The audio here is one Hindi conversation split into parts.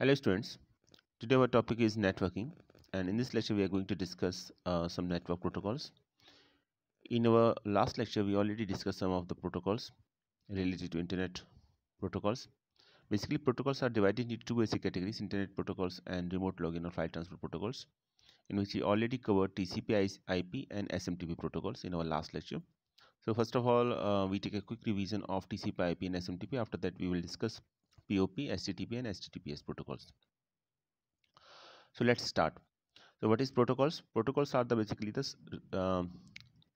Hello students, today our topic is networking and in this lecture we are going to discuss uh, some network protocols. In our last lecture we already discussed some of the protocols related to internet protocols. Basically protocols are divided into two basic categories internet protocols and remote login or file transfer protocols in which we already covered TCP IP and SMTP protocols in our last lecture. So first of all uh, we take a quick revision of TCP IP and SMTP after that we will discuss POP, HTTP and HTTPS protocols. So let's start. So what is protocols? Protocols are the basically the uh,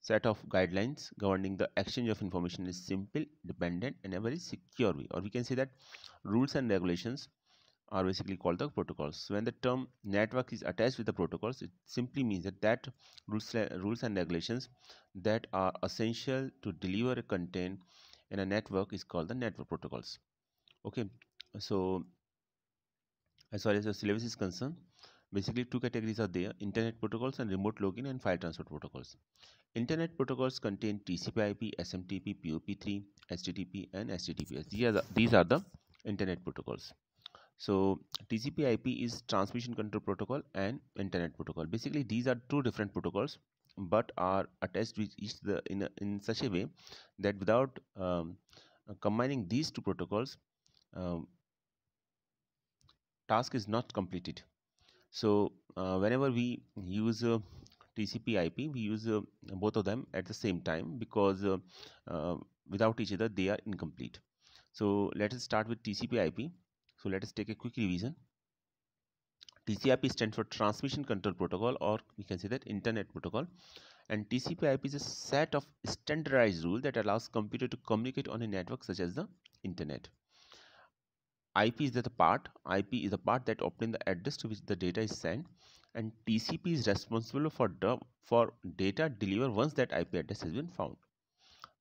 set of guidelines governing the exchange of information is simple, dependent and a very secure way or we can say that rules and regulations are basically called the protocols. So when the term network is attached with the protocols, it simply means that that rules, rules and regulations that are essential to deliver a content in a network is called the network protocols okay so as far as the syllabus is concerned basically two categories are there internet protocols and remote login and file transfer protocols internet protocols contain tcp ip smtp pop3 http and https these are the, these are the internet protocols so tcp ip is transmission control protocol and internet protocol basically these are two different protocols but are attached with each the in, a, in such a way that without um, combining these two protocols um, task is not completed so uh, whenever we use TCP IP we use uh, both of them at the same time because uh, uh, without each other they are incomplete so let us start with TCP IP so let us take a quick revision TCP stands for transmission control protocol or we can say that internet protocol and TCP IP is a set of standardized rules that allows computer to communicate on a network such as the internet IP is the part, IP is the part that obtains the address to which the data is sent and TCP is responsible for, the for data deliver once that IP address has been found.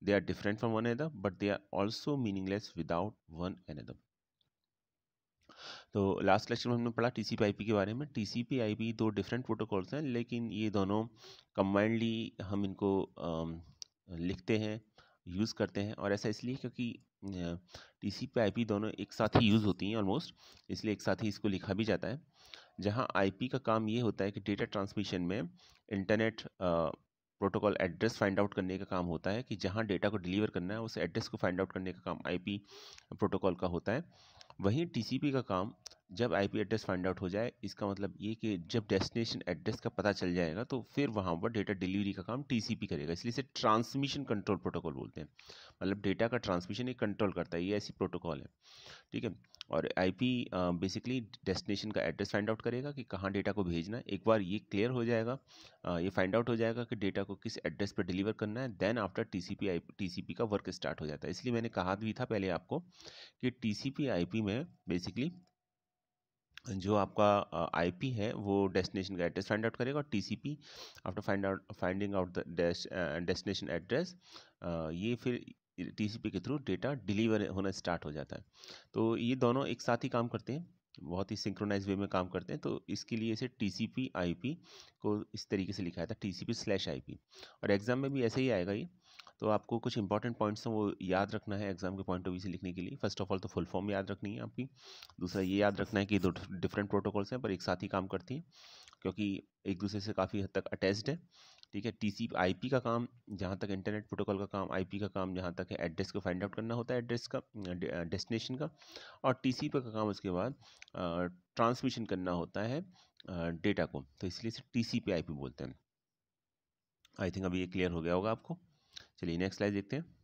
They are different from one another but they are also meaningless without one another. तो लास्ट लेक्चर में हमने पढ़ा T C P I P के बारे में टी सी पी दो डिफरेंट प्रोटोकॉल्स हैं लेकिन ये दोनों कम्बाइंडली हम इनको आ, लिखते हैं यूज़ करते हैं और ऐसा इसलिए क्योंकि T C P I P दोनों एक साथ ही यूज़ होती हैं ऑलमोस्ट इसलिए एक साथ ही इसको लिखा भी जाता है जहाँ आई पी का काम ये होता है कि डेटा ट्रांसमिशन में internet protocol address find out करने का काम होता है कि जहाँ डेटा को डिलीवर करना है उस एड्रेस को फाइंड आउट करने का काम आईपी प्रोटोकॉल का होता है वहीं टीसीपी का काम जब आईपी एड्रेस फाइंड आउट हो जाए इसका मतलब ये कि जब डेस्टिनेशन एड्रेस का पता चल जाएगा तो फिर वहाँ पर डेटा डिलीवरी का काम टीसीपी करेगा इसलिए इसे ट्रांसमिशन कंट्रोल प्रोटोकॉल बोलते हैं मतलब डेटा का ट्रांसमिशन ही कंट्रोल करता है ये ऐसी प्रोटोकॉल है ठीक है और आईपी बेसिकली डेस्टिनेशन का एड्रेस फाइंड आउट करेगा कि कहाँ डेटा को भेजना है एक बार ये क्लियर हो जाएगा आ, ये फाइंड आउट हो जाएगा कि डेटा को किस एड्रेस पर डिलीवर करना है then after TCP IP TCP का वर्क स्टार्ट हो जाता है इसलिए मैंने कहा भी था पहले आपको कि टी सी में बेसिकली जो आपका आईपी है वो डेस्टिनेशन का एड्रेस फाइंड आउट करेगा और TCP after find out finding out the destination address ये फिर टीसीपी के थ्रू डेटा डिलीवर होना स्टार्ट हो जाता है तो ये दोनों एक साथ ही काम करते हैं बहुत ही सिंक्रोनाइज वे में काम करते हैं तो इसके लिए इसे T C P I P को इस तरीके से लिखा जाता है T C P slash I P और एग्ज़ाम में भी ऐसे ही आएगा ये तो आपको कुछ इंपॉर्टेंट पॉइंट्स हैं वो याद रखना है एग्जाम के पॉइंट ऑफ व्यू से लिखने के लिए फर्स्ट ऑफ ऑल तो फुल फॉर्म याद रखनी है आपकी दूसरा ये याद रखना है कि दो डिफरेंट प्रोटोकॉल्स हैं पर एक साथ ही काम करती हैं क्योंकि एक दूसरे से काफ़ी हद तक अटैच्ड है ठीक है टी पी का काम जहाँ तक इंटरनेट प्रोटोकॉल का काम पी का काम जहाँ तक है एड्रेस को फाइंड आउट करना होता है एड्रेस का डेस्टिनेशन का और टी पी का काम उसके बाद ट्रांसमिशन करना होता है डेटा को तो इसलिए इसे टी सी पी आई बोलते हैं आई थिंक अभी ये क्लियर हो गया होगा आपको चलिए नेक्स्ट लाइज देखते हैं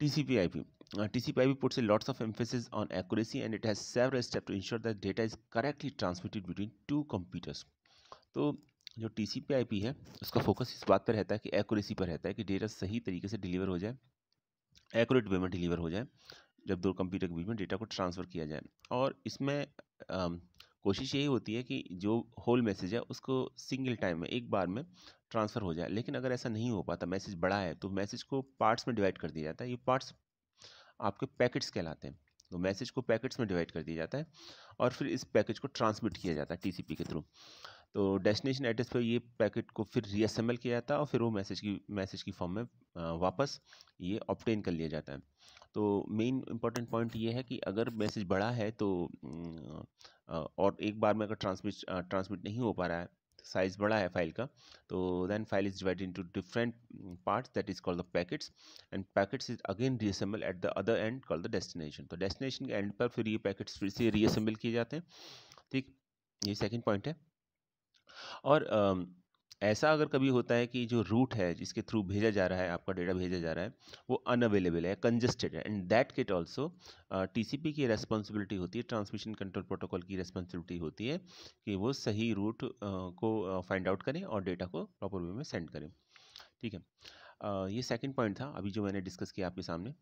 T C P I P uh, TCP/IP puts a lots of emphasis on accuracy and it has several steps to ensure that data is correctly transmitted between two computers. तो जो T C P I P है उसका फोकस इस बात पर रहता है कि एक्यूरेसी पर रहता है कि डेटा सही तरीके से डिलीवर हो जाए एक्यूरेट वे में डिलीवर हो जाए जब दो कंप्यूटर के बीच में डेटा को ट्रांसफ़र किया जाए और इसमें um, कोशिश यही होती है कि जो होल मैसेज है उसको सिंगल टाइम में एक बार में ट्रांसफ़र हो जाए लेकिन अगर ऐसा नहीं हो पाता मैसेज बड़ा है तो मैसेज को पार्ट्स में डिवाइड कर दिया जाता है ये पार्ट्स आपके पैकेट्स कहलाते हैं तो मैसेज को पैकेट्स में डिवाइड कर दिया जाता है और फिर इस पैकेज को ट्रांसमिट किया जाता है टी के थ्रू तो डेस्टिनेशन एड्रेस पर ये पैकेट को फिर रीअसेंबल किया जाता है और फिर वो मैसेज की मैसेज की फॉर्म में वापस ये ऑप्टेन कर लिया जाता है तो मेन इंपॉर्टेंट पॉइंट ये है कि अगर मैसेज बड़ा है तो और एक बार में अगर ट्रांसमिट ट्रांसमिट नहीं हो पा रहा है साइज़ बड़ा है फाइल का तो then file is divide into different parts that is called the packets and packets is again reassemble at the other end called the destination तो डेस्टिनेशन के एंड पर फिर ये पैकेट्स फिर से रीअसेंबल किए जाते हैं ठीक ये सेकेंड पॉइंट है और uh, ऐसा अगर कभी होता है कि जो रूट है जिसके थ्रू भेजा जा रहा है आपका डेटा भेजा जा रहा है वो अनअवेलेबल है कंजस्टेड है and that kit also P की रेस्पॉन्सिबिलिटी होती है ट्रांसमिशन कंट्रोल प्रोटोकॉल की रेस्पॉन्सिबिलिटी होती है कि वो सही रूट uh, को फाइंड uh, आउट करें और डेटा को प्रॉपर वे में सेंड करें ठीक है uh, ये सेकेंड पॉइंट था अभी जो मैंने डिस्कस किया आपके सामने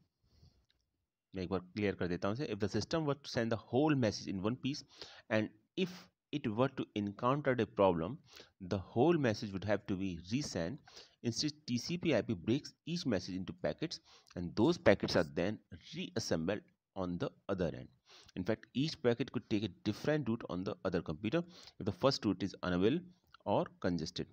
मैं एक बार क्लियर कर देता हूँ if the system what send the whole message in one piece and if it were to encounter a problem, the whole message would have to be resent. Instead, TCP IP breaks each message into packets and those packets are then reassembled on the other end. In fact, each packet could take a different route on the other computer if the first route is unavailable or congested.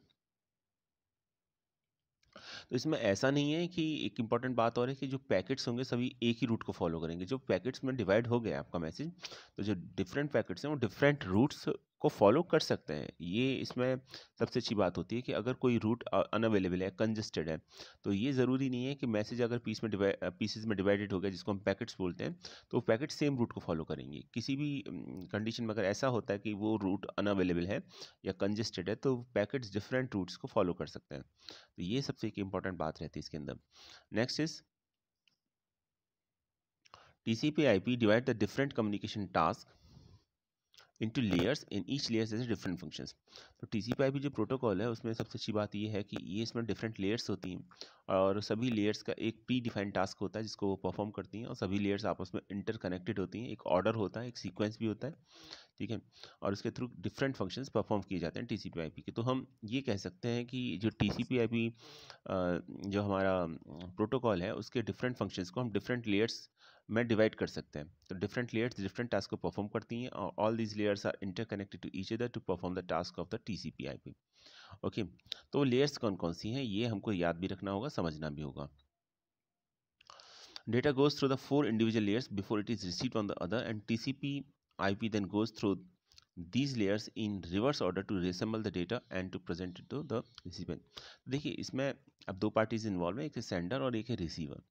तो इसमें ऐसा नहीं है कि एक इंपॉर्टेंट बात और है कि जो पैकेट्स होंगे सभी एक ही रूट को फॉलो करेंगे जो पैकेट्स में डिवाइड हो गया आपका मैसेज तो जो डिफरेंट पैकेट्स हैं वो डिफरेंट रूट्स को फॉलो कर सकते हैं ये इसमें सबसे अच्छी बात होती है कि अगर कोई रूट अनअवेलेबल है कंजस्टेड है तो ये ज़रूरी नहीं है कि मैसेज अगर पीस में पीसेज में डिवाइडेड हो गया जिसको हम पैकेट्स बोलते हैं तो पैकेट सेम रूट को फॉलो करेंगे किसी भी कंडीशन में अगर ऐसा होता है कि वो रूट अनअवेलेबल है या कंजस्टेड है तो पैकेट्स डिफरेंट रूट्स को फॉलो कर सकते हैं तो ये सबसे एक इंपॉर्टेंट बात रहती है इसके अंदर next is TCP IP divide the different communication task into layers in each layers is different functions तो TCP IP जो प्रोटोकॉल है उसमें सबसे अच्छी बात ये है कि ये इसमें डिफरेंट लेयर्स होती हैं और सभी लेयर्स का एक प्री डिफाइंड टास्क होता है जिसको वो परफॉर्म करती हैं और सभी लेयर्स आपस में इंटरकनेक्टेड होती हैं एक ऑर्डर होता है एक सीक्वेंस भी होता है ठीक है और उसके थ्रू डिफरेंट फंक्शंस परफॉर्म किए जाते हैं टी सी के तो हम ये कह सकते हैं कि जो टी सी जो हमारा प्रोटोकॉल है उसके डिफरेंट फंक्शंस को हम डिफरेंट लेयर्स में डिवाइड कर सकते हैं तो डिफरेंट लेयर्स डिफरेंट टास्क को परफॉर्म करती हैं और all these layers are interconnected to each other to perform the task of the T C P I P okay तो वो लेयर्स कौन कौन सी हैं ये हमको याद भी रखना होगा समझना भी होगा data goes through the four individual layers before it is receive on the other end T C P P I then goes through these layers in reverse order to reassemble the data and to present to the receiver देखिए इसमें अब दो पार्टीज इन्वॉल्व है एक है सेंडर और एक है रिसीवर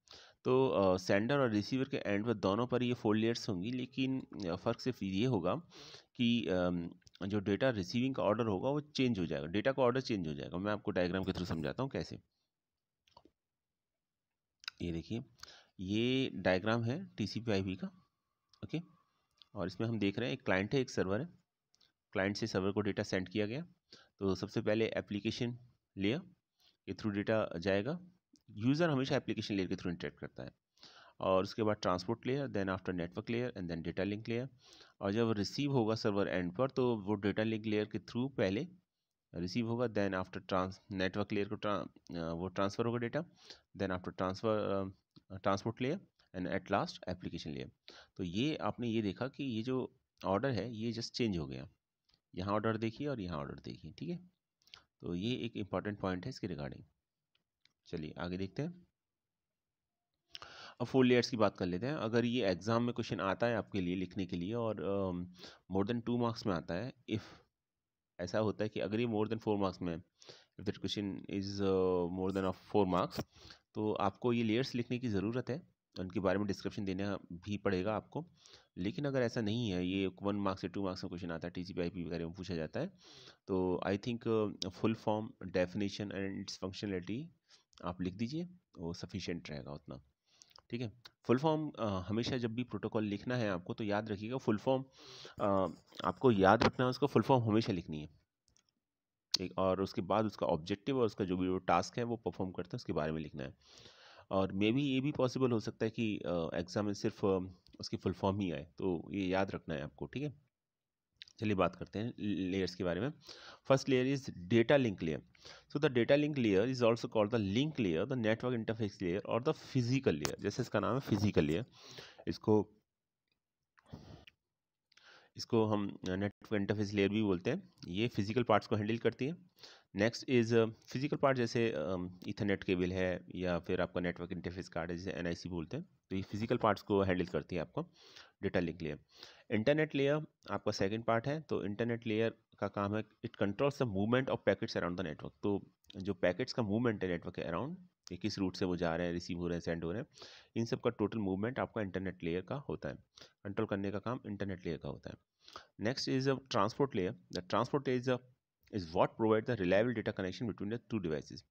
तो सेंडर और रिसीवर के एंड पर दोनों पर ये फोर लेयर्स होंगी लेकिन फ़र्क सिर्फ ये होगा कि जो डेटा रिसीविंग का ऑर्डर होगा वो चेंज हो जाएगा डेटा का ऑर्डर चेंज हो जाएगा मैं आपको डायग्राम के थ्रू समझाता हूँ कैसे ये देखिए ये डायग्राम है टी सी का ओके और इसमें हम देख रहे हैं एक क्लाइंट है एक सर्वर है क्लाइंट से सर्वर को डेटा सेंड किया गया तो सबसे पहले एप्लीकेशन लिया के थ्रू डेटा जाएगा यूज़र हमेशा एप्लीकेशन लेयर के थ्रू इंटरेक्ट करता है और उसके बाद transport layer then after network layer and then data link layer और जब रिसीव होगा सर्वर एंड पर तो वो डेटा लिंक लेयर के थ्रू पहले रिसीव होगा देन आफ्टर ट्रांस नेटवर्क लेयर को वो ट्रांसफ़र होगा data then after transfer transport layer and at last application layer तो ये आपने ये देखा कि ये जो ऑर्डर है ये जस्ट चेंज हो गया यहाँ ऑर्डर देखिए और यहाँ ऑर्डर देखिए ठीक है तो ये एक इम्पॉर्टेंट पॉइंट है इसके रिगार्डिंग चलिए आगे देखते हैं अब फोर लेयर्स की बात कर लेते हैं अगर ये एग्ज़ाम में क्वेश्चन आता है आपके लिए लिखने के लिए और मोर देन टू मार्क्स में आता है इफ़ ऐसा होता है कि अगर ये मोर देन फोर मार्क्स में if that question is more than of four marks तो आपको ये लेयर्स लिखने की ज़रूरत है उनके बारे में डिस्क्रिप्शन देना भी पड़ेगा आपको लेकिन अगर ऐसा नहीं है ये वन मार्क्स या टू मार्क्स का क्वेश्चन आता है T C P I P वगैरह में पूछा जाता है तो I think full form definition and its functionality आप लिख दीजिए वो सफिशेंट रहेगा उतना ठीक है फुल फॉर्म हमेशा जब भी प्रोटोकॉल लिखना है आपको तो याद रखिएगा फुल फॉर्म आपको याद रखना है उसका फुल फॉर्म हमेशा लिखनी है एक और उसके बाद उसका ऑब्जेक्टिव और उसका जो भी वो टास्क है वो परफॉर्म करते हैं उसके बारे में लिखना है और मे भी ये भी पॉसिबल हो सकता है कि एग्ज़ाम में सिर्फ उसकी फुल फॉर्म ही आए तो ये याद रखना है आपको ठीक है चलिए बात करते हैं लेयर्स के बारे में first layer is data link layer so the data link layer is also called the link layer the network interface layer और द फिजिकल लेयर जैसे इसका नाम है फिजिकल लेयर इसको इसको हम नेटवर्क इंटरफेस लेयर भी बोलते हैं ये फिजिकल पार्ट्स को हैंडल करती है नेक्स्ट इज़ फिज़िकल पार्ट जैसे इथरनेट um, केबल है या फिर आपका नेटवर्क इंटरफेस कार्ड है जैसे एन बोलते हैं तो ये फिज़िकल पार्ट्स को हैंडल करती है आपको data link layer internet layer आपका सेकंड पार्ट है तो इंटरनेट लेयर का काम है it controls the movement of packets around the network तो जो पैकेट्स का मूवमेंट है नेटवर्क के अराउंड ये किस रूट से वो जा रहे हैं रिसीव हो रहे हैं सेंड हो रहे हैं इन सब का टोटल मूवमेंट आपका इंटरनेट लेयर का होता है कंट्रोल करने का काम इंटरनेट लेयर का होता है next is a transport layer the transport is a is what provide the reliable data connection between the two devices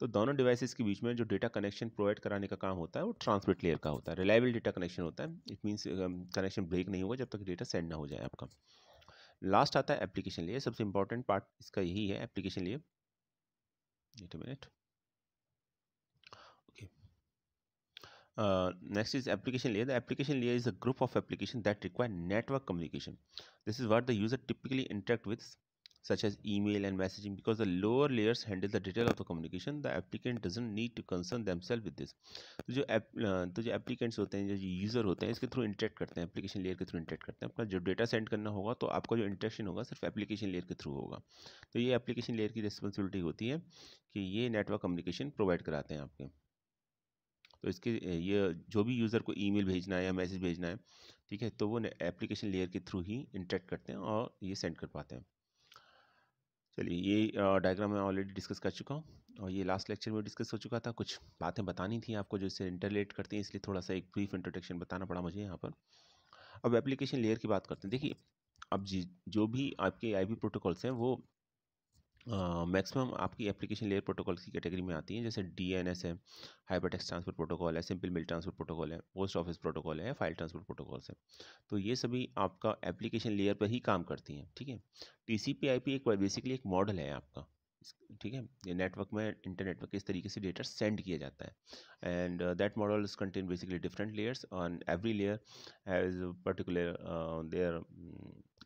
तो दोनों डिवाइसेज के बीच में जो डेटा कनेक्शन प्रोवाइड कराने का काम होता है वो ट्रांसमिट लेयर का होता है रिलायबल डेटा कनेक्शन होता है इट मीन्स कनेक्शन ब्रेक नहीं होगा जब तक डेटा सेंड ना हो जाए आपका लास्ट आता है एप्लीकेशन लेयर सबसे इंपॉर्टेंट पार्ट इसका यही है एप्लीकेशन लेयर एक minute Uh, next application application layer the application layer is a group of applications that require network communication this is what the user typically interact such as email and messaging because the lower layers handle the detail of the communication the applicant doesn't need to concern themselves with this तो जो तो जो एप्लीकेंट्स होते हैं जो यूज़र होते हैं इसके थ्रू इंटरेक्ट करते हैं एप्लीकेशन लेयर के थ्रू इंटरेक्ट करते हैं अपना जो डेटा सेंड करना होगा तो आपका जो इंटरेक्शन होगा सिर्फ एप्लीकेशन लेयर के थ्रू होगा तो ये एप्लीकेशन लेयर की रिस्पॉन्सिबिलिटी होती है कि ये नेटवर्क कम्युनिकेशन प्रोवाइड कराते हैं आपके तो इसके ये जो भी यूज़र को ईमेल भेजना है या मैसेज भेजना है ठीक है तो वो एप्लीकेशन लेयर के थ्रू ही इंटरेक्ट करते हैं और ये सेंड कर पाते हैं चलिए ये डायग्राम मैं ऑलरेडी डिस्कस कर चुका हूँ और ये लास्ट लेक्चर में डिस्कस हो चुका था कुछ बातें बतानी थी आपको जो इसे इंटरलेट करते हैं इसलिए थोड़ा सा एक ब्रीफ इंट्रोडक्शन बताना पड़ा मुझे यहाँ पर अब एप्लीकेशन लेयर की बात करते हैं देखिए अब जी जो भी आपके आई प्रोटोकॉल्स हैं वो मैक्सिमम आपकी एप्लीकेशन लेयर प्रोटोकॉल की कैटेगरी में आती है जैसे डी एन एस है हाइपर टेक्स ट्रांसफर प्रोटोकॉल है सिंपल मिल ट्रांसफर प्रोटोकॉल है पोस्ट ऑफिस प्रोटोकॉल है फाइल ट्रांसफर प्रोटोकॉल है तो ये सभी आपका एप्लीकेशन लेयर पर ही काम करती हैं ठीक है T C P I P एक बेसिकली एक मॉडल है आपका ठीक है ये नेटवर्क में इंटरनेट पर किस तरीके से डेटा सेंड किया जाता है and that model is contain basically different layers on every layer as particular there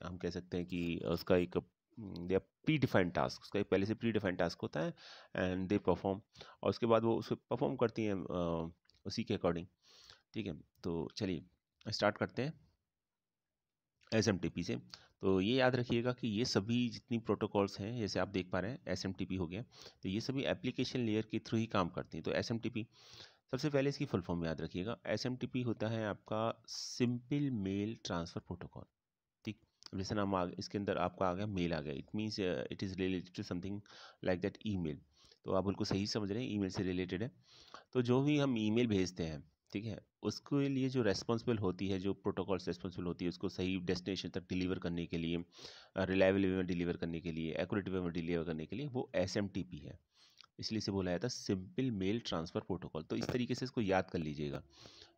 हम कह सकते हैं कि उसका एक they are predefined task उसका एक पहले से प्री डिफाइंड टास्क होता है एंड दे परफॉर्म और उसके बाद वो उसे परफॉर्म करती हैं उसी के अकॉर्डिंग ठीक है तो चलिए स्टार्ट करते हैं एस एम टी पी से तो ये याद रखिएगा कि ये सभी जितनी प्रोटोकॉल्स हैं जैसे आप देख पा रहे हैं एस एम टी पी हो गया तो ये सभी एप्लीकेशन लेयर के थ्रू ही काम करती हैं तो एस एम टी पी सबसे पहले इसकी फुल फॉर्म याद रखिएगा एस एम टी पी होता है आपका सिंपल मेल ट्रांसफ़र प्रोटोकॉल जैसे नाम आ इसके अंदर आपका आ गया मेल आ गया it means it is related to something like that email तो आप बिल्कुल सही समझ रहे हैं ईमेल से रिलेटेड है तो जो भी हम ईमेल भेजते हैं ठीक है उसके लिए जो रेस्पॉन्सिबल होती है जो प्रोटोकॉल्स रेस्पॉन्सिबल होती है उसको सही डेस्टिनेशन तक डिलीवर करने के लिए रिलायबल uh, वे में डिलीवर करने के लिए एकट वे में डिलीवर करने के लिए वो एस है इसलिए से बोला जाता है सिंपल मेल ट्रांसफ़र प्रोटोकॉल तो इस तरीके से इसको याद कर लीजिएगा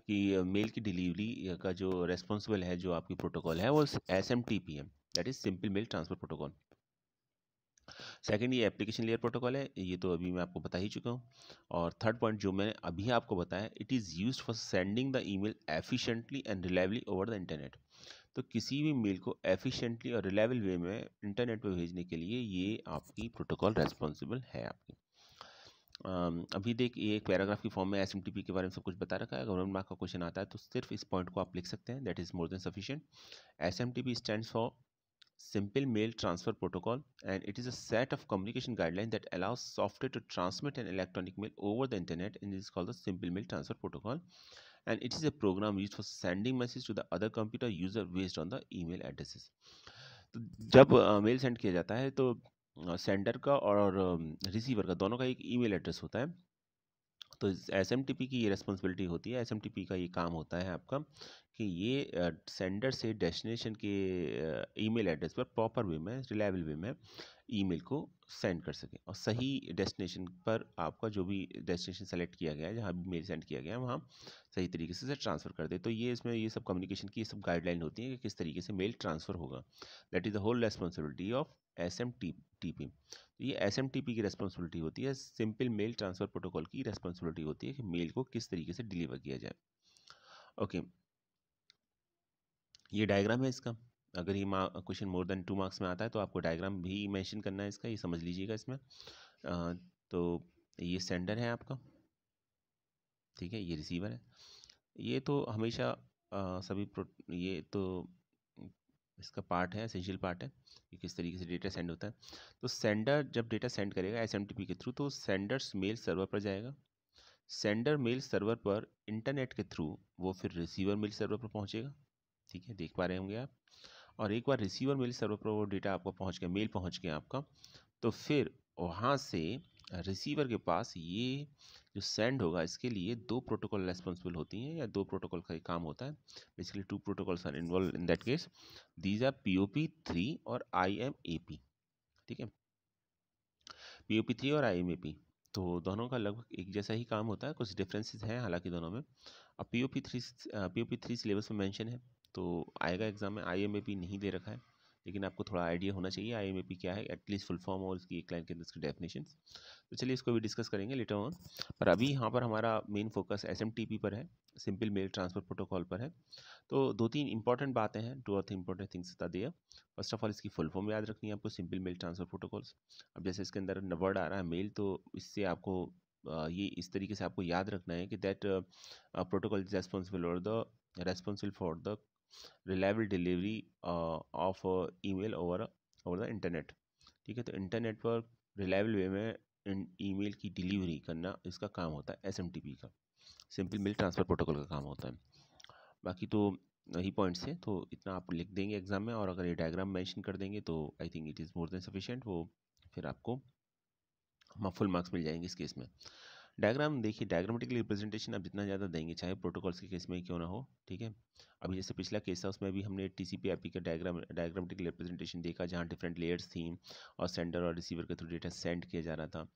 कि मेल की डिलीवरी का जो रेस्पॉन्सिबल है जो आपकी प्रोटोकॉल है वो S M T P M that is simple mail transfer protocol second ये एप्लीकेशन लेयर प्रोटोकॉल है ये तो अभी मैं आपको बता ही चुका हूँ और थर्ड पॉइंट जो मैंने अभी आपको बताया it is use for sending the email efficiently and reliably over the internet तो किसी भी मेल को एफिशेंटली और रिलायबल वे में इंटरनेट पर भेजने के लिए ये आपकी प्रोटोकॉल रेस्पॉन्सिबल है आपकी अभी देख ये एक पैराग्राफ की फॉर्म में एसएमटीपी के बारे में सब कुछ बता रखा है गवर्नमेंट मार्क का क्वेश्चन आता है तो सिर्फ इस पॉइंट को आप लिख सकते हैं that is more than sufficient sufficient SMTP stands for simple mail transfer protocol and it is a set of communication guideline that allow software to transmit an electronic mail over the internet in is call the simple mail transfer protocol and it is a program use for sending message to the other computer user based on the email addresses तो जब मेल सेंड किया जाता है तो सेंडर का और रिसीवर का दोनों का एक ईमेल एड्रेस होता है तो एस एम टी पी की ये रिस्पॉन्सिबिलिटी होती है एस एम टी पी का ये काम होता है आपका कि ये सेंडर से डेस्टिनेशन के ईमेल एड्रेस पर प्रॉपर वे में रिलायबल वे में ईमेल को सेंड कर सकें और सही अच्छा। डेस्टिनेशन पर आपका जो भी डेस्टिनेशन सेलेक्ट किया गया है जहाँ भी मेल सेंड किया गया है वहाँ सही तरीके से ट्रांसफ़र कर दे तो ये इसमें ये सब कम्युनिकेशन की ये सब गाइडलाइन होती है कि किस तरीके से मेल ट्रांसफ़र होगा that is the whole responsibility of S M T T P तो ये एस एम टी पी की रेस्पॉन्सिबिलिटी होती है सिंपल मेल ट्रांसफ़र प्रोटोकॉल की रेस्पॉन्सिबिलिटी होती है कि मेल को किस तरीके से डिलीवर किया जाए ओके ये डायग्राम है इसका अगर ये question more than two marks में आता है तो आपको डायग्राम भी मैंशन करना है इसका ये समझ लीजिएगा इसमें आ, तो ये सेंडर है आपका ठीक है ये रिसीवर है ये तो हमेशा आ, सभी ये तो इसका पार्ट है असेंशियल पार्ट है कि किस तरीके से डेटा सेंड होता है तो सेंडर जब डेटा सेंड करेगा एस के थ्रू तो सेंडर्स मेल सर्वर पर जाएगा सेंडर मेल सर्वर पर इंटरनेट के थ्रू वो फिर रिसीवर मेल सर्वर पर पहुंचेगा ठीक है देख पा रहे होंगे आप और एक बार रिसीवर मेल सर्वर पर वो डेटा आपका पहुँच गया मेल पहुँच गया आपका तो फिर वहाँ से रिसीवर के पास ये जो सेंड होगा इसके लिए दो प्रोटोकॉल रेस्पॉन्सिबल होती हैं या दो प्रोटोकॉल का काम होता है basically two protocols are involve in that case these are P O P three और आई एम ए पी ठीक है पी ओ पी थ्री और आई एम ए पी तो दोनों का लगभग एक जैसा ही काम होता है कुछ डिफरेंसेस हैं हालांकि दोनों में अब P O P three P O P three syllabus में मैंशन है तो आएगा एग्ज़ाम में आई एम ए पी नहीं दे रखा है लेकिन आपको थोड़ा आइडिया होना चाहिए आई एम ए पी क्या है एटलीस्ट फुल फॉर्म और उसकी एक लाइन के अंदर उसकी डेफिनेशन तो चलिए इसको भी डिस्कस करेंगे लेटर ऑन पर अभी यहाँ पर हमारा main focus S M T P पर है सिंपल मेल ट्रांसफर प्रोटोकॉल पर है तो दो तीन इंपॉर्टेंट बातें हैं टू और थ्री इंपॉर्टेंट थिंग्स बता दिया फर्स्ट ऑफ ऑल इसकी फुल फॉर्म याद रखनी है आपको सिंपल मेल ट्रांसफर प्रोटोकॉल्स अब जैसे इसके अंदर वर्ड आ रहा है मेल तो इससे आपको ये इस तरीके से आपको याद रखना है कि दैट प्रोटोकॉल इज रेस्पॉन्सिबल और the responsible for the reliable delivery of mail over over the internet ठीक है तो इंटरनेट पर रिलायबल वे में ई मेल की डिलीवरी करना इसका काम होता है एस एम टी पी का सिंपल मेल ट्रांसफ़र प्रोटोकॉल का काम होता है बाकी तो यही पॉइंट्स हैं तो इतना आप लिख देंगे एग्ज़ाम में और अगर ये डायग्राम मेंशन कर देंगे तो I think it is more than sufficient वो फिर आपको फुल मार्क्स मिल जाएंगे इस केस में डायग्राम देखिए डायग्रामेटिकली रिप्रेजेंटेशन आप जितना ज़्यादा देंगे चाहे प्रोटोकॉल्स के केस में क्यों ना हो ठीक है अभी जैसे पिछला केस था उसमें भी हमने T C P P I का डायग्राम डायग्रामेटिकली रिप्रेजेंटेशन देखा जहाँ डिफरेंट लेयर्स थी और सेंडर और रिसीवर के थ्रू डेटा सेंड किया जा रहा था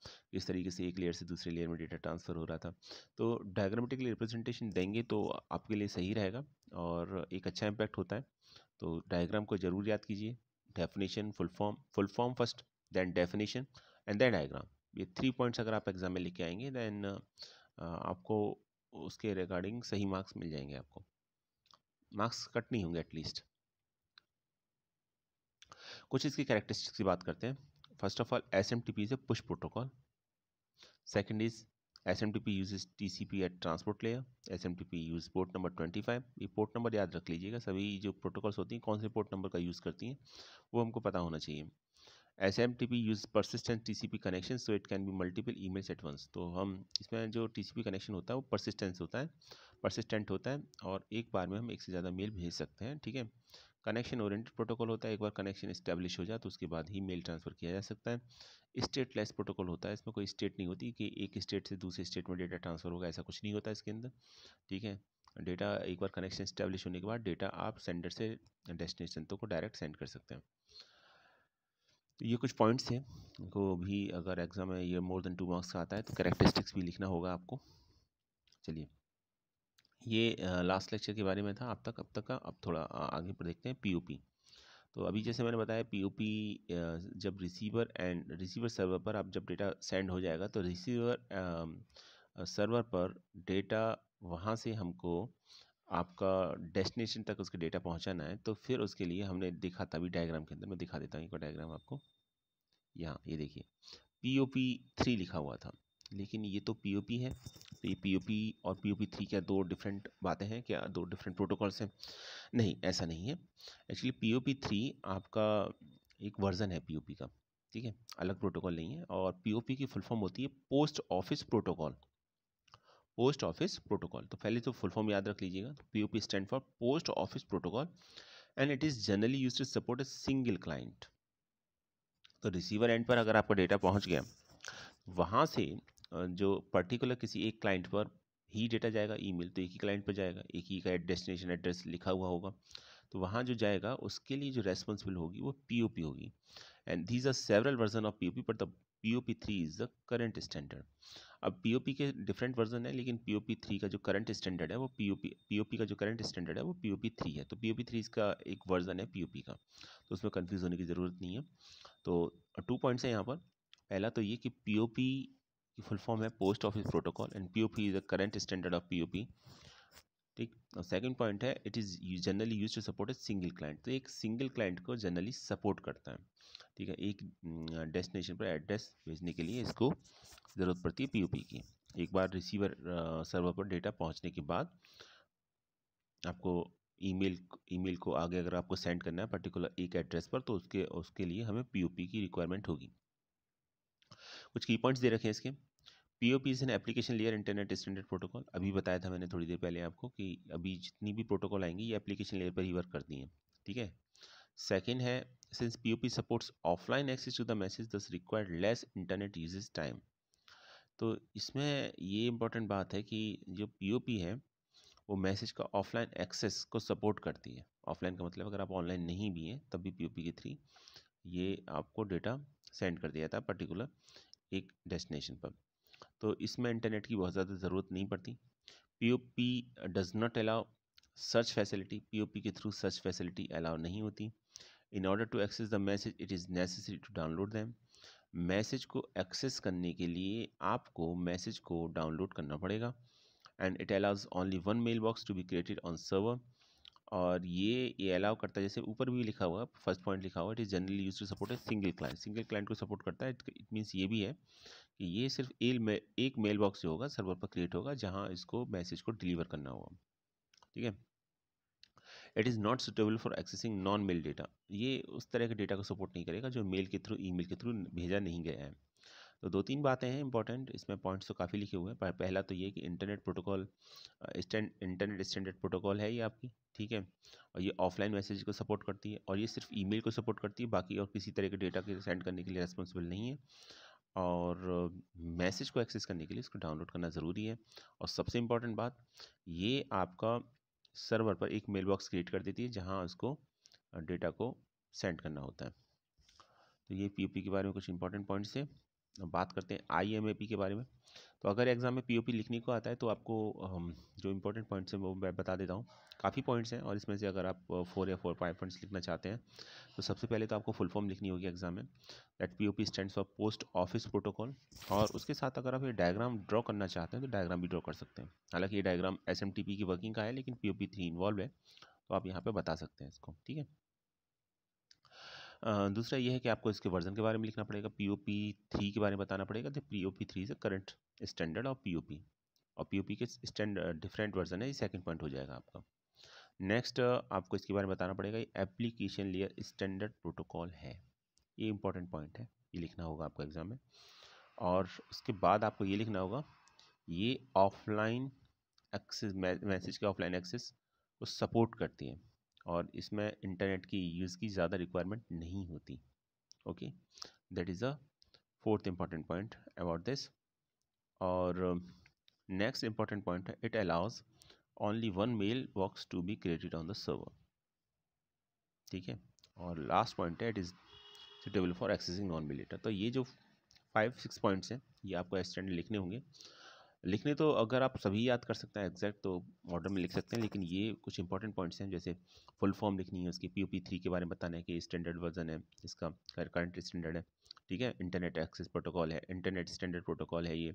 इस तरीके से एक लेयर से दूसरे लेयर में डेटा ट्रांसफ़र हो रहा था तो डायग्रामेटिकली रिप्रेजेंटेशन देंगे तो आपके लिए सही रहेगा और एक अच्छा इम्पैक्ट होता है तो डायग्राम को ज़रूर याद कीजिए definition full form full form first then definition and then diagram ये थ्री पॉइंट्स अगर आप एग्ज़ाम में लेके आएंगे दैन आपको उसके रिगार्डिंग सही मार्क्स मिल जाएंगे आपको मार्क्स कट नहीं होंगे एटलीस्ट कुछ इसकी कैरेक्टरिस्टिक्स की बात करते हैं first of all S M T P is a push protocol second is S M T P use T C P at transport layer S M T P use port number twenty five ये पोर्ट नंबर याद रख लीजिएगा सभी जो प्रोटोकॉल्स होती हैं कौन से पोर्ट नंबर का यूज़ करती हैं वो हमको पता होना चाहिए S M T P use T C P connection so it can be multiple emails advance तो हम इसमें जो टी सी पी कनेक्शन होता है वो परसिस्टेंस होता है परसिस्टेंट होता है और एक बार में हम एक से ज़्यादा मेल भेज सकते हैं ठीक है कनेक्शन ओरिएंटेड प्रोटोकॉल होता है एक बार कनेक्शन इस्टेब्लिश हो जाए तो उसके बाद ही मेल ट्रांसफ़र किया जा सकता है लेस प्रोटोकॉल होता है इसमें कोई स्टेट नहीं होती कि एक स्टेट से दूसरे स्टेट में डेटा ट्रांसफ़र होगा ऐसा कुछ नहीं होता इसके अंदर ठीक है डेटा एक बार कनेक्शन इस्टेब्लिश होने के बाद डेटा आप सेंडर से डेस्टिनेशन तो को डायरेक्ट सेंड कर सकते हैं तो ये कुछ पॉइंट्स हैं इनको भी अगर एग्ज़ाम में ये मोर देन टू मार्क्स का आता है तो करेक्टरिस्टिक्स भी लिखना होगा आपको चलिए ये लास्ट लेक्चर के बारे में था अब तक अब तक का अब थोड़ा आगे पर देखते हैं पीओपी तो अभी जैसे मैंने बताया पीओपी जब रिसीवर एंड रिसीवर सर्वर पर आप जब डेटा सेंड हो जाएगा तो रिसीवर सर्वर पर डेटा वहाँ से हमको आपका डेस्टिनेशन तक उसके डेटा पहुंचाना है तो फिर उसके लिए हमने देखा था अभी डायग्राम के अंदर मैं दिखा देता हूँ एक डायग्राम आपको यहाँ ये देखिए पी ओ पी थ्री लिखा हुआ था लेकिन ये तो पी ओ पी है तो ये पी ओ पी और पी ओ पी थ्री क्या दो डिफरेंट बातें हैं क्या दो डिफरेंट प्रोटोकॉल्स हैं नहीं ऐसा नहीं है actually P O P three आपका एक वर्ज़न है पी ओ पी का ठीक है अलग प्रोटोकॉल नहीं है और पी ओ पी की फुल फॉर्म होती है post office protocol post office protocol तो पहले तो फुल फॉर्म याद रख लीजिएगा P O P stand for post office protocol and it is generally use to support a single client to receiver end तो पर अगर आपका डेटा पहुंच गया वहाँ से जो पर्टिकुलर किसी एक क्लाइंट पर ही डेटा जाएगा ईमेल तो एक ही क्लाइंट पर जाएगा एक ही का डेस्टिनेशन एड्रेस लिखा हुआ होगा तो वहाँ जो जाएगा उसके लिए जो रेस्पॉन्सिबल होगी वो पी होगी and these are several version of P but the P three is the current standard अब पी के डिफरेंट वर्जन है लेकिन पी थ्री का जो करंट स्टैंडर्ड है वो पी पी का जो करंट स्टैंडर्ड है वो पी थ्री है तो पी थ्री इसका एक वर्जन है पी का तो उसमें कन्फ्यूज़ होने की ज़रूरत नहीं है तो टू पॉइंट्स हैं यहाँ पर पहला तो ये कि पी की फुल फॉर्म है post office protocol and P is the current standard of P ठीक और सेकंड पॉइंट है it is generally use to support a single client तो एक सिंगल क्लाइंट को जनरली सपोर्ट करता है ठीक है एक डेस्टिनेशन पर एड्रेस भेजने के लिए इसको ज़रूरत पड़ती है पीओपी की एक बार रिसीवर सर्वर पर डेटा पहुंचने के बाद आपको ईमेल ईमेल को आगे अगर आपको सेंड करना है पर्टिकुलर एक एड्रेस पर तो उसके उसके लिए हमें पीओपी की रिक्वायरमेंट होगी कुछ की पॉइंट्स दे रखे हैं इसके P O P is an application layer internet standard protocol अभी बताया था मैंने थोड़ी देर पहले आपको कि अभी जितनी भी प्रोटोकॉल आएंगी ये एप्लीकेशन लेयर पर ही वर्क करती हैं ठीक है सेकेंड है Since POP supports offline access to the message, thus required less internet uses time. तो इसमें ये इम्पोर्टेंट बात है कि जो पी है वो मैसेज का ऑफलाइन एक्सेस को सपोर्ट करती है ऑफलाइन का मतलब अगर आप ऑनलाइन नहीं भी हैं तब भी पी के थ्री ये आपको डेटा सेंड कर दिया था पर्टिकुलर एक डेस्टिनेशन पर तो इसमें इंटरनेट की बहुत ज़्यादा ज़रूरत नहीं पड़ती P O P does not allow search facility P O P के थ्रू सर्च फैसिलिटी अलाउ नहीं होती in order to access the message it is necessary to download them message को एक्सेस करने के लिए आपको मैसेज को डाउनलोड करना पड़ेगा and it allows only one mail box to be created on server और ये ये अलाउ करता है जैसे ऊपर भी लिखा हुआ फर्स्ट पॉइंट लिखा हुआ it is generally use to support a single client single client को सपोर्ट करता है इट मीन्स ये भी है कि ये सिर्फ एक मेल बॉक्स जो होगा सर्वर पर क्रिएट होगा जहाँ इसको मैसेज को डिलीवर करना होगा ठीक है it is not suitable for accessing non mail data ये उस तरह के डेटा को सपोर्ट नहीं करेगा जो मेल के थ्रू ईमेल के थ्रू भेजा नहीं गया है तो दो तीन बातें हैं इंपॉर्टेंट इसमें पॉइंट्स तो काफ़ी लिखे हुए हैं पर पहला तो ये कि internet protocol stand internet standard protocol है ये आपकी ठीक है और ये ऑफलाइन मैसेज को सपोर्ट करती है और ये सिर्फ ईमेल को सपोर्ट करती है बाकी और किसी तरह के डेटा के सेंड करने के लिए रेस्पॉन्सिबल नहीं है और मैसेज को एक्सेस करने के लिए इसको डाउनलोड करना ज़रूरी है और सबसे इम्पॉर्टेंट बात ये आपका सर्वर पर एक मेल बॉक्स क्रिएट कर देती है जहाँ उसको डेटा को सेंड करना होता है तो ये पी के बारे में कुछ इंपॉर्टेंट पॉइंट्स है बात करते हैं आई के बारे में तो अगर एग्ज़ाम में पीओपी लिखने को आता है तो आपको जो इम्पोर्टेंट पॉइंट्स हैं वो मैं बता देता हूँ काफ़ी पॉइंट्स हैं और इसमें से अगर आप फोर या फोर फाइव पॉइंट्स लिखना चाहते हैं तो सबसे पहले तो आपको फुल फॉर्म लिखनी होगी एग्जाम में that P O P stand for post office protocol और उसके साथ अगर आप ये डायग्राम ड्रॉ करना चाहते हैं तो डायग्राम भी ड्रॉ कर सकते हैं हालाँकि ये diagram S M T P की वर्किंग का है लेकिन P O P three involve है तो आप यहाँ पर बता सकते हैं इसको ठीक है दूसरा यह है कि आपको इसके वर्जन के बारे में लिखना पड़ेगा पी ओ पी थ्री के बारे में बताना पड़ेगा तो पी ओ पी थ्री से करंट स्टैंडर्ड और पी ओ पी और पी ओ पी के स्टैंड डिफरेंट वर्जन है ये सेकेंड पॉइंट हो जाएगा आपका नेक्स्ट आपको इसके बारे में बताना पड़ेगा ये एप्लीकेशन लेयर स्टैंडर्ड प्रोटोकॉल है ये इंपॉर्टेंट पॉइंट है ये लिखना होगा आपको एग्ज़ाम में और उसके बाद आपको ये लिखना होगा ये ऑफलाइन एक्सेस मैसेज के ऑफलाइन एक्सेस को सपोर्ट करती है और इसमें इंटरनेट की यूज़ की ज़्यादा रिक्वायरमेंट नहीं होती okay that is a fourth important point about this और नेक्स्ट इम्पॉर्टेंट पॉइंट है it allows only one mail box to be created on the server ठीक है और लास्ट पॉइंट है it is suitable for accessing non mail data तो ये जो फाइव सिक्स पॉइंट्स हैं ये आपको स्टैंड लिखने होंगे लिखने तो अगर आप सभी याद कर सकते हैं एग्जैक्ट तो ऑर्डर में लिख सकते हैं लेकिन ये कुछ इंपॉर्टेंट पॉइंट्स हैं जैसे फुल फॉर्म लिखनी है उसकी पी ओ पी थ्री के बारे में बताना है कि स्टैंडर्ड वर्जन है इसका करंट स्टैंडर्ड है ठीक है इंटरनेट एक्सेस प्रोटोकॉल है इंटरनेट स्टैंडर्ड प्रोटोकॉल है ये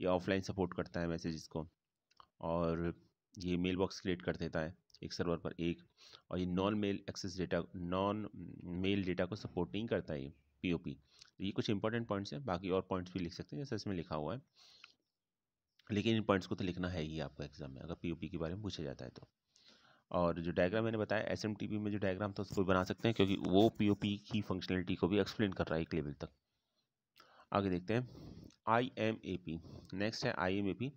ये ऑफलाइन सपोर्ट करता है मैसेजेस को और ये मेल बॉक्स क्रिएट कर देता है एक सर्वर पर एक और ये non mail access data non mail data को सपोर्ट नहीं करता है ये पी तो ये कुछ इंपॉर्टेंट पॉइंट्स हैं बाकी और पॉइंट्स भी लिख सकते हैं जैसे इसमें लिखा हुआ है लेकिन इन पॉइंट्स को तो लिखना है ही आपको एग्जाम में अगर पीओपी के बारे में पूछा जाता है तो और जो डायग्राम मैंने बताया एस में जो डायग्राम था उसको बना सकते हैं क्योंकि वो पीओपी की फंक्शनलिटी को भी एक्सप्लेन कर रहा है एक लेवल तक आगे देखते हैं I M A P next है आई एम ए पी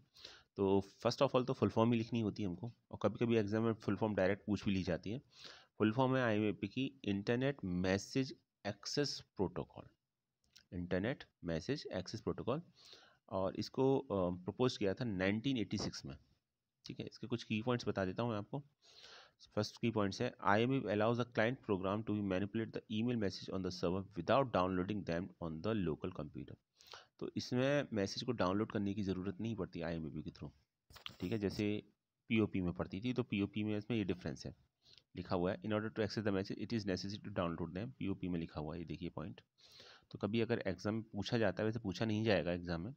तो फर्स्ट ऑफ ऑल तो फुल फॉर्म ही लिखनी होती है हमको और कभी कभी एग्जाम में फुल फॉर्म डायरेक्ट पूछ भी ली जाती है फुल फॉर्म है आई एम ए पी की internet message access protocol internet message access protocol और इसको प्रपोज किया था 1986 में ठीक है इसके कुछ की पॉइंट्स बता देता हूँ मैं आपको फर्स्ट की पॉइंट्स है I M allows the client program to be manipulate the email message on the server without downloading them on the local computer तो इसमें मैसेज को डाउनलोड करने की ज़रूरत नहीं पड़ती आई e के थ्रू ठीक है जैसे पी में पड़ती थी तो पी में इसमें ये डिफरेंस है लिखा हुआ है in order to access the message it is necessary to download them P में लिखा हुआ है ये देखिए पॉइंट तो कभी अगर एग्ज़ाम में पूछा जाता है वैसे पूछा नहीं जाएगा एग्ज़ाम में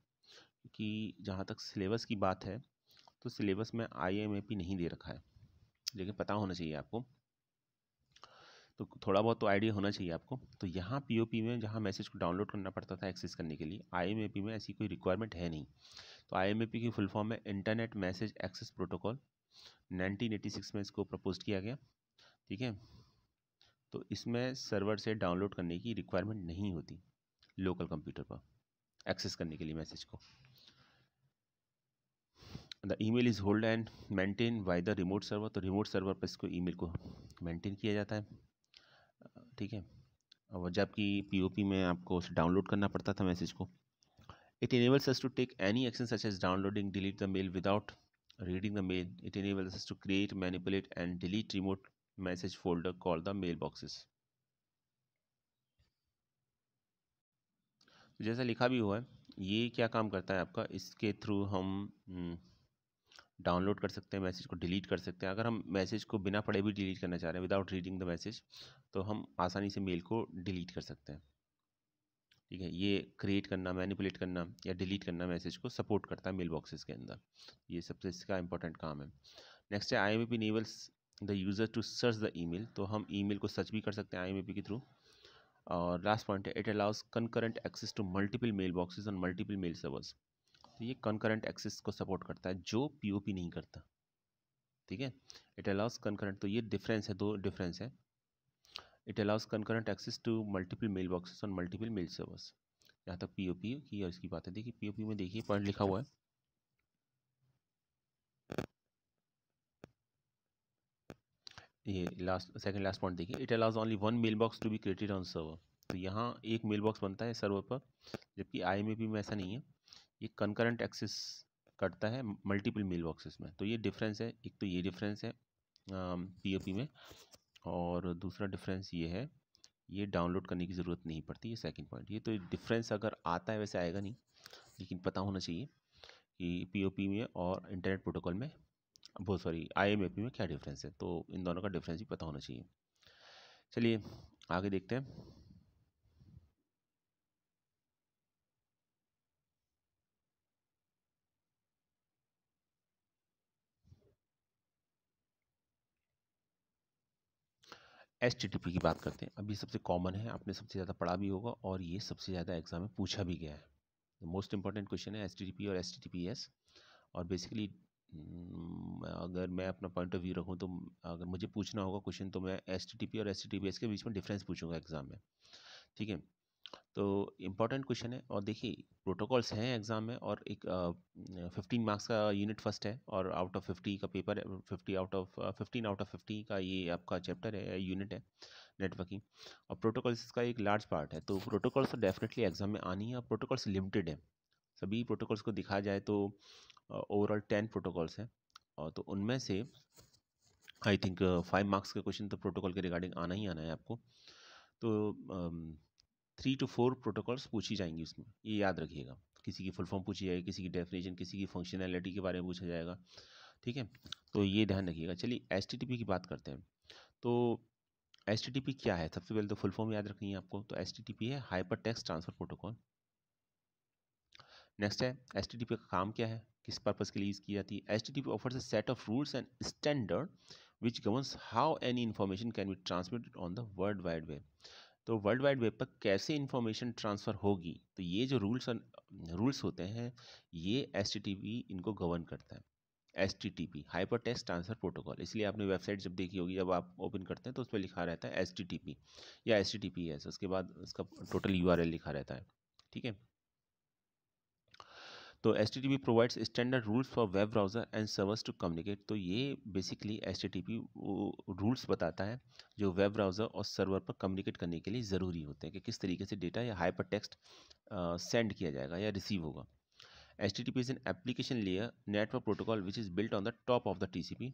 कि जहाँ तक सिलेबस की बात है तो सिलेबस में आई एम ए पी नहीं दे रखा है लेकिन पता होना चाहिए आपको तो थोड़ा बहुत तो आइडिया होना चाहिए आपको तो यहाँ पी ओ पी में जहाँ मैसेज को डाउनलोड करना पड़ता था एक्सेस करने के लिए आई एम ए पी में ऐसी कोई रिक्वायरमेंट है नहीं तो आई एम ए पी की फुल फॉर्म है internet message access protocol six में इसको प्रपोज किया गया ठीक है तो इसमें सर्वर से डाउनलोड करने की रिक्वायरमेंट नहीं होती लोकल कंप्यूटर पर एक्सेस करने के लिए मैसेज को the email is hold and maintain by the remote server तो रिमोट सर्वर पर इसको ईमेल को मेंटेन किया जाता है ठीक है और जबकि पीओपी में आपको उसे डाउनलोड करना पड़ता था मैसेज को it enables us to take any action such as downloading delete the mail without reading the mail it enables us to create manipulate and delete remote message folder call the mail boxes जैसा लिखा भी हुआ है ये क्या काम करता है आपका इसके थ्रू हम हम्म, डाउनलोड कर सकते हैं मैसेज को डिलीट कर सकते हैं अगर हम मैसेज को बिना पढ़े भी डिलीट करना चाह रहे हैं विदाउट रीडिंग द मैसेज तो हम आसानी से मेल को डिलीट कर सकते हैं ठीक है ये क्रिएट करना मैनिपुलेट करना या डिलीट करना मैसेज को सपोर्ट करता है मेल बॉक्सेस के अंदर ये सबसे इसका इंपॉर्टेंट काम है नेक्स्ट है I M P enables the user to search the mail तो हम मेल को सर्च भी कर सकते हैं आई एम पी के थ्रू और लास्ट पॉइंट है it allows concurrent access to multiple mail boxes and multiple mail servers तो ये कॉन्करेंट एक्सेस को सपोर्ट करता है जो पीओपी नहीं करता ठीक है इट अलाउस कॉन्करेंट तो ये डिफरेंस है दो डिफरेंस है it allows concurrent access to multiple mail boxes और मल्टीपल मेल सर्वर्स यहाँ तक पी ओ पी की और इसकी बात है देखिए पी ओ पी में देखिए पॉइंट लिखा हुआ है ये लास्ट सेकंड लास्ट पॉइंट देखिए it allows only one mail box to be created on server तो यहाँ एक मेल बॉक्स बनता है सर्वर पर जबकि आईएमएपी में ऐसा नहीं है ये कंकरेंट एक्सेस कटता है मल्टीपल मेल बॉक्सेस में तो ये डिफरेंस है एक तो ये डिफरेंस है पी में और दूसरा डिफरेंस ये है ये डाउनलोड करने की ज़रूरत नहीं पड़ती ये सेकंड पॉइंट ये तो डिफरेंस अगर आता है वैसे आएगा नहीं लेकिन पता होना चाहिए कि पीओपी में और इंटरनेट प्रोटोकॉल में बहुत सॉरी आई में क्या डिफरेंस है तो इन दोनों का डिफरेंस भी पता होना चाहिए चलिए आगे देखते हैं एस की बात करते हैं अब ये सबसे कॉमन है आपने सबसे ज़्यादा पढ़ा भी होगा और ये सबसे ज़्यादा एग्जाम में पूछा भी गया है मोस्ट इंपॉर्टेंट क्वेश्चन है एस और एस और बेसिकली हम्म, अगर मैं अपना पॉइंट ऑफ व्यू रखूँ तो अगर मुझे पूछना होगा क्वेश्चन तो मैं एस और एस के बीच में डिफरेंस पूछूंगा एग्ज़ाम में ठीक है तो इम्पॉर्टेंट क्वेश्चन है और देखिए प्रोटोकॉल्स हैं एग्ज़ाम में और एक फिफ्टीन मार्क्स का यूनिट फर्स्ट है और आउट ऑफ फिफ्टी का पेपर है fifty out of fifteen out of fifty का ये आपका चैप्टर है यूनिट है नेटवर्किंग और प्रोटोकॉल्स इसका एक लार्ज पार्ट है तो प्रोटोकॉल्स तो डेफिनेटली एग्ज़ाम में आनी है और प्रोटोकॉल्स लिमिटेड है सभी प्रोटोकॉल्स को दिखा जाए तो ओवरऑल टेन प्रोटोकॉल्स हैं और तो उनमें से आई थिंक फाइव मार्क्स का क्वेश्चन तो प्रोटोकॉल के रिगार्डिंग आना ही आना है आपको तो थ्री टू फोर प्रोटोकॉल्स पूछी जाएंगी उसमें ये याद रखिएगा किसी की फुल फॉर्म पूछी जाएगी किसी की डेफिनेशन किसी की फंक्शनैलिटी के बारे में पूछा जाएगा ठीक है तो ये ध्यान रखिएगा चलिए एस की बात करते हैं तो एस क्या है सबसे पहले तो फुल फॉर्म याद रखनी है आपको तो एस है hyper text transfer protocol next है एस का काम क्या है किस पर्पज़ के लिए यूज़ की जाती है H T T P offers a set of rules and standard which governs how any information can be transmitted on the world wide web तो वर्ल्ड वाइड वेब पर कैसे इन्फॉर्मेशन ट्रांसफ़र होगी तो ये जो रूल्स रूल्स होते हैं ये एस इनको गवर्न करता है H T T P hyper text transfer protocol इसलिए आपने वेबसाइट जब देखी होगी जब आप ओपन करते हैं तो उस पर लिखा रहता है एस टी टी पी या H T T P S उसके बाद उसका टोटल यू आर एल लिखा रहता है ठीक है तो H T T P provides standard rules for web browser and servers to communicate तो ये basically H T T P rules बताता है जो वेब ब्राउज़र और सर्वर पर कम्युनिकेट करने के लिए ज़रूरी होते हैं कि किस तरीके से डेटा या हाइपर टेक्स्ट सेंड किया जाएगा या रिसीव होगा H T T P is an application layer network protocol which is built on the top of the T C P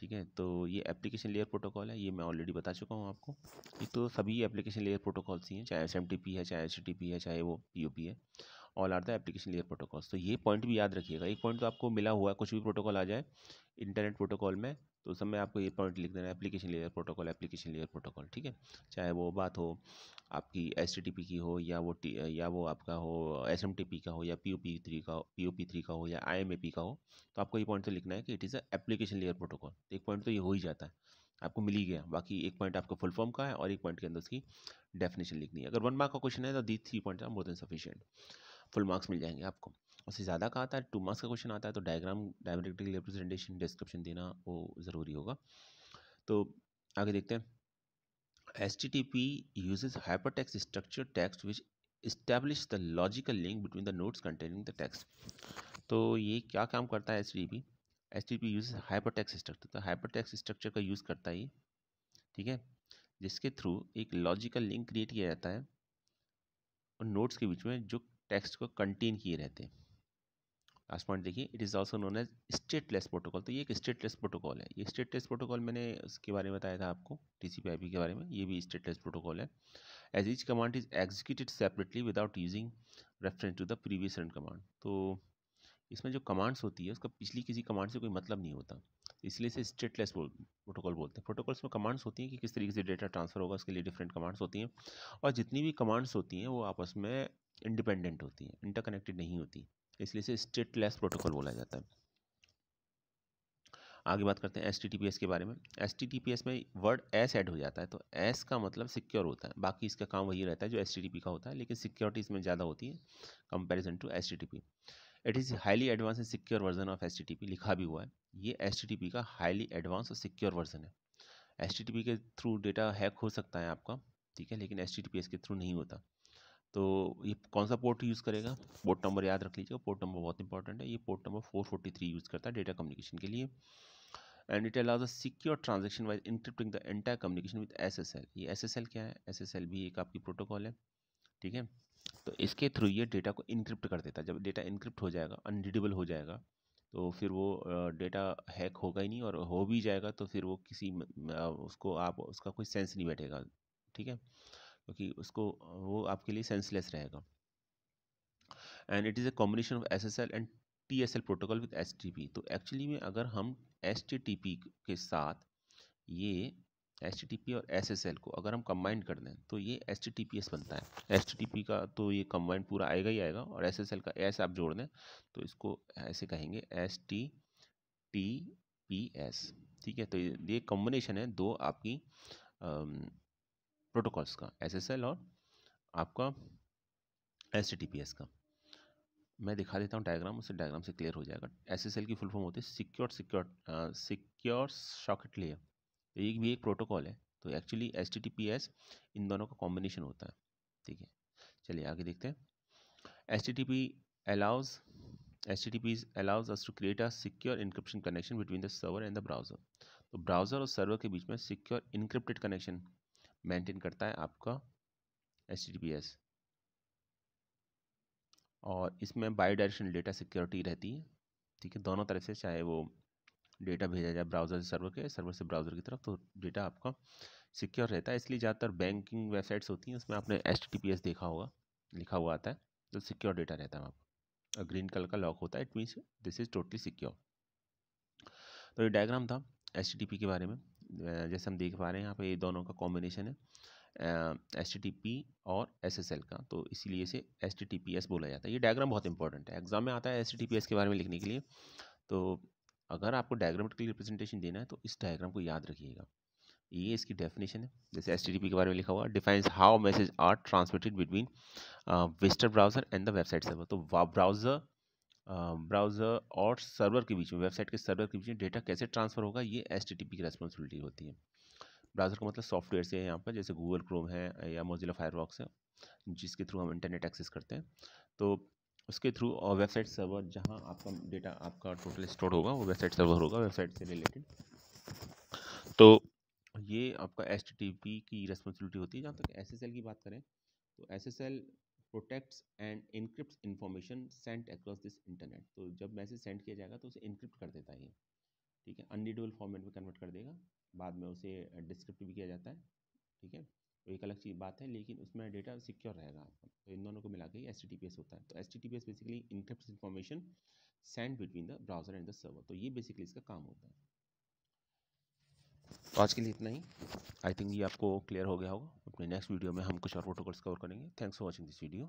ठीक है तो ये एप्लीकेशन लेयर प्रोटोकॉल है ये मैं ऑलरेडी बता चुका हूँ आपको ये तो सभी एप्लीकेशन लेयर प्रोटोकॉल्स ही हैं चाहे एस एम टी पी है चाहे एस टी पी है चाहे वो पी ओ पी है all are the application layer protocols तो ये पॉइंट भी याद रखिएगा एक पॉइंट तो आपको मिला हुआ है कुछ भी प्रोटोकॉल आ जाए इंटरनेट प्रोटोकॉल में तो उस समय आपको ये पॉइंट लिख देना है application layer protocol application layer protocol ठीक है चाहे वो बात हो आपकी एस की हो या वो या वो आपका हो एस का हो या पी ओ का हो का हो या आई एम ए पी का हो तो आपको ये पॉइंट तो लिखना है कि it is a application layer protocol तो एक पॉइंट तो ये हो ही जाता है आपको मिल ही गया बाकी एक पॉइंट आपका फुल फॉर्म का है और एक पॉइंट के अंदर उसकी डेफिनेशन लिखनी है अगर वन मार्क का क्वेश्चन है तो the three point are more than sufficient full marks मिल जाएंगे आपको उससे ज़्यादा का आता है टू मार्क्स का क्वेश्चन आता है तो डायग्राम डायमेट्रिक रिप्रेजेंटेशन डिस्क्रिप्शन देना वो ज़रूरी होगा तो आगे देखते हैं H T T P uses hyper text structure text which establish the logical link between the nodes containing the text तो ये क्या काम करता है H T P H T P use hyper text structure तो हाइपर टेक्स स्ट्रक्चर का यूज़ करता है ये ठीक है जिसके थ्रू एक लॉजिकल लिंक क्रिएट किया जाता है और नोट्स के बीच में जो टेक्स्ट को कंटेन किए रहते हैं लास्ट पॉइंट देखिए it is also known as stateless protocol तो ये एक स्टेटलेस प्रोटोकॉल है ये स्टेटलेस प्रोटोकॉल मैंने उसके बारे में बताया था आपको T C P P I के बारे में ये भी स्टेटलेस प्रोटोकॉल है as each command is executed separately without using reference to the previous run command तो इसमें जो कमांड्स होती है उसका पिछली किसी कमांड से कोई मतलब नहीं होता इसलिए इसे स्टेटलेस प्रोटोकॉल बोलते हैं प्रोटोकॉल्स में कमांड्स होती हैं कि किस तरीके से डेटा ट्रांसफर होगा उसके लिए डिफरेंट कमांड्स होती हैं और जितनी भी कमांड्स होती हैं वो आपस में इंडिपेंडेंट होती है इंटरकनेक्टेड नहीं होती इसलिए इसे स्टेट लेस प्रोटोकॉल बोला जाता है आगे बात करते हैं H T T P S के बारे में H T T P S में वर्ड एस ऐड हो जाता है तो एस का मतलब सिक्योर होता है बाकी इसका काम वही रहता है जो एस टी टी पी का होता है लेकिन सिक्योरिटी इसमें ज़्यादा होती है comparison to H T T P it is highly advance and secure version of H T T P लिखा भी हुआ है ये एस टी टी पी का हाईली एडवांस और सिक्योर वर्जन है एस टी टी पी के थ्रू डेटा हैक हो सकता है आपका ठीक है लेकिन H T T P S के थ्रू नहीं होता तो ये कौन सा पोर्ट यूज़ करेगा पोर्ट नंबर याद रख लीजिएगा पोर्ट नंबर बहुत इंपॉर्टेंट है ये पोर्ट नंबर 443 यूज़ करता है डेटा कम्युनिकेशन के लिए and it allows a secure transaction wise encrypting the entire communication with SSL ये एसएसएल क्या है एसएसएल भी एक आपकी प्रोटोकॉल है ठीक है तो इसके थ्रू ये डेटा को इनक्रिप्ट कर देता है जब डेटा इनक्रिप्ट हो जाएगा अनरीडेबल हो जाएगा तो फिर वो डेटा हैक होगा ही नहीं और हो भी जाएगा तो फिर वो किसी उसको आप उसका कोई सेंस नहीं बैठेगा ठीक है क्योंकि उसको वो आपके लिए सेंसलेस रहेगा and it is a combination of S S L and T S L protocol with H T P तो एक्चुअली में अगर हम एस टी टी पी के साथ ये एस टी पी और एस एस एल को अगर हम कम्बाइन कर दें तो ये एस टी पी एस बनता है एस टी पी का तो ये कम्बाइंड पूरा आएगा ही आएगा और एस एस एल का एस आप जोड़ दें तो इसको ऐसे कहेंगे H T T P S ठीक है तो ये कॉम्बिनेशन है दो आपकी प्रोटोकॉल्स का एस और आपका एस का मैं दिखा देता हूँ डायग्राम उससे डायग्राम से क्लियर हो जाएगा एस की फुल फॉर्म होती है secure secure secure socket layer तो ये भी एक प्रोटोकॉल है तो एक्चुअली एस इन दोनों का कॉम्बिनेशन होता है ठीक है चलिए आगे देखते हैं H T T P allows H T T P allows us to create a secure encryption connection between the server and the browser तो ब्राउज़र और सर्वर के बीच में सिक्योर इंक्रिप्टेड कनेक्शन मेंटेन करता है आपका एच और इसमें बायो डायरेक्शन डेटा सिक्योरिटी रहती है ठीक है दोनों तरफ से चाहे वो डेटा भेजा जाए ब्राउज़र से सर्वर के सर्वर से ब्राउज़र की तरफ तो डेटा आपका सिक्योर रहता है इसलिए ज़्यादातर बैंकिंग वेबसाइट्स होती हैं उसमें आपने एच देखा होगा लिखा हुआ आता है तो सिक्योर डेटा रहता है वहाँ पर ग्रीन कलर का लॉक होता है it means this is totally secure तो ये डायग्राम था एच के बारे में जैसे हम देख पा रहे हैं यहाँ पे ये दोनों का कॉम्बिनेशन है एस और एस का तो इसीलिए इसे एस बोला जाता है ये डायग्राम बहुत इंपॉर्टेंट है एग्जाम में आता है एस के बारे में लिखने के लिए तो अगर आपको डायग्रामेटिकली रिप्रेजेंटेशन देना है तो इस डायग्राम को याद रखिएगा ये इसकी डेफिनेशन है जैसे एस के बारे में लिखा हुआ defines how message are transmitted between वेस्टर browser and the website server तो ब्राउजर ब्राउज़र और सर्वर के बीच में वेबसाइट के सर्वर के बीच में डेटा कैसे ट्रांसफ़र होगा ये एस की रेस्पॉन्सिबिलिटी होती है ब्राउज़र का मतलब सॉफ्टवेयर से है यहाँ पर जैसे गूगल क्रोम है या मोजिला फायरबॉक्स है जिसके थ्रू हम इंटरनेट एक्सेस करते हैं तो उसके थ्रू और वेबसाइट सर्वर जहाँ आपका डेटा आपका टोटल स्टोर होगा वो वेबसाइट सर्वर होगा वेबसाइट से रिलेटेड तो ये आपका एस की रेस्पॉन्सिबिलिटी होती है जहाँ तक एस की बात करें तो S protects and encrypt information sent across this internet तो जब मैसेज सेंड किया जाएगा तो उसे इनक्रिप्ट कर देता है ये ठीक है अनरीडेबल फॉर्मेट में कन्वर्ट कर देगा बाद में उसे डिस्क्रिप्ट भी किया जाता है ठीक है तो एक अलग चीज बात है लेकिन उसमें डेटा सिक्योर रहेगा आपका तो इन दोनों को मिला के S T T P S होता है तो S basically encrypt information send between the browser and the server तो ये बेसिकली इसका काम होता है तो आज के लिए इतना ही आई थिंक ये आपको क्लियर हो गया होगा अपने नेक्स्ट वीडियो में हम कुछ और प्रोटोकॉल्स कवर करेंगे thanks for watching this video